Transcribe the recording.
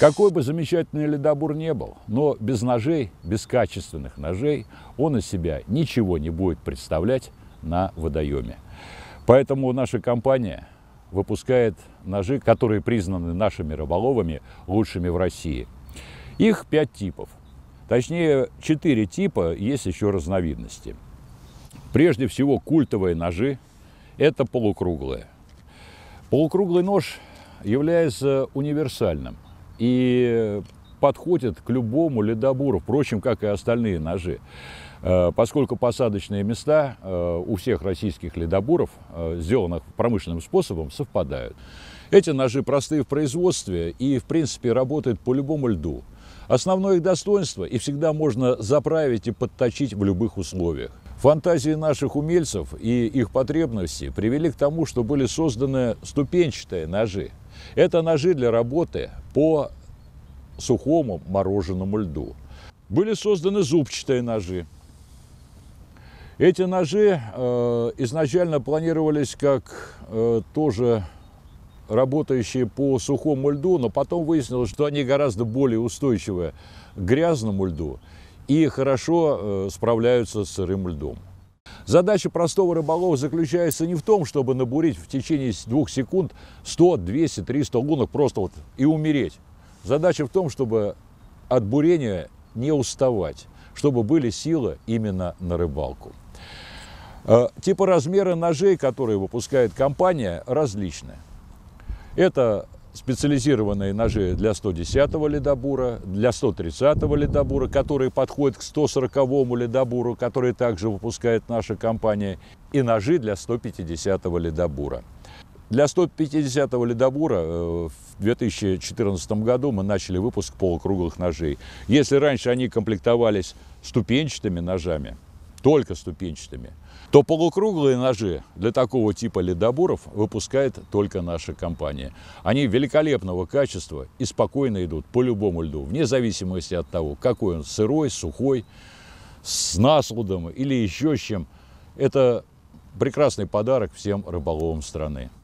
Какой бы замечательный ледобур не был, но без ножей, без качественных ножей, он из себя ничего не будет представлять на водоеме. Поэтому наша компания выпускает ножи, которые признаны нашими рыболовами лучшими в России. Их пять типов. Точнее, четыре типа, есть еще разновидности. Прежде всего, культовые ножи – это полукруглые. Полукруглый нож является универсальным и подходит к любому ледобуру, впрочем, как и остальные ножи. Э, поскольку посадочные места э, у всех российских ледобуров, э, сделанных промышленным способом, совпадают. Эти ножи простые в производстве и, в принципе, работают по любому льду. Основное их достоинство и всегда можно заправить и подточить в любых условиях. Фантазии наших умельцев и их потребности привели к тому, что были созданы ступенчатые ножи – это ножи для работы по сухому мороженому льду. Были созданы зубчатые ножи. Эти ножи э, изначально планировались как э, тоже работающие по сухому льду, но потом выяснилось, что они гораздо более устойчивы к грязному льду и хорошо э, справляются с сырым льдом. Задача простого рыболова заключается не в том, чтобы набурить в течение двух секунд 100, 200, 300 лунок просто вот и умереть. Задача в том, чтобы от бурения не уставать, чтобы были силы именно на рыбалку. Э, Типы размеры ножей, которые выпускает компания, различны. Это специализированные ножи для 110-го ледобура, для 130-го ледобура, которые подходят к 140-му ледобуру, который также выпускает наша компания, и ножи для 150-го ледобура. Для 150-го ледобура э, в 2014 году мы начали выпуск полукруглых ножей. Если раньше они комплектовались ступенчатыми ножами – только ступенчатыми, то полукруглые ножи для такого типа ледобуров выпускает только наша компания. Они великолепного качества и спокойно идут по любому льду, вне зависимости от того, какой он, сырой, сухой, с наслудом или еще с чем. Это прекрасный подарок всем рыболовам страны.